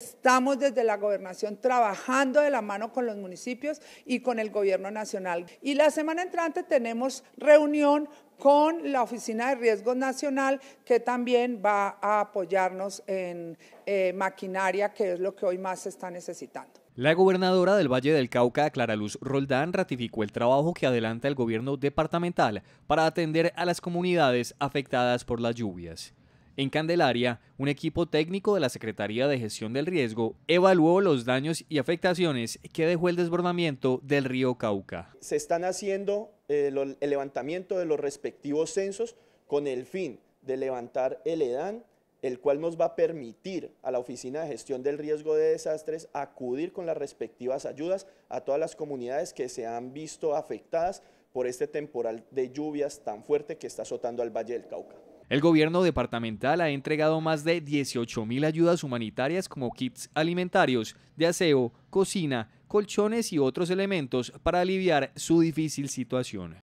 Estamos desde la gobernación trabajando de la mano con los municipios y con el gobierno nacional. Y la semana entrante tenemos reunión con la Oficina de Riesgos Nacional, que también va a apoyarnos en eh, maquinaria, que es lo que hoy más se está necesitando. La gobernadora del Valle del Cauca, Clara Luz Roldán, ratificó el trabajo que adelanta el gobierno departamental para atender a las comunidades afectadas por las lluvias. En Candelaria, un equipo técnico de la Secretaría de Gestión del Riesgo evaluó los daños y afectaciones que dejó el desbordamiento del río Cauca. Se están haciendo eh, el levantamiento de los respectivos censos con el fin de levantar el EDAN, el cual nos va a permitir a la Oficina de Gestión del Riesgo de Desastres acudir con las respectivas ayudas a todas las comunidades que se han visto afectadas por este temporal de lluvias tan fuerte que está azotando al Valle del Cauca. El gobierno departamental ha entregado más de 18.000 ayudas humanitarias como kits alimentarios, de aseo, cocina, colchones y otros elementos para aliviar su difícil situación.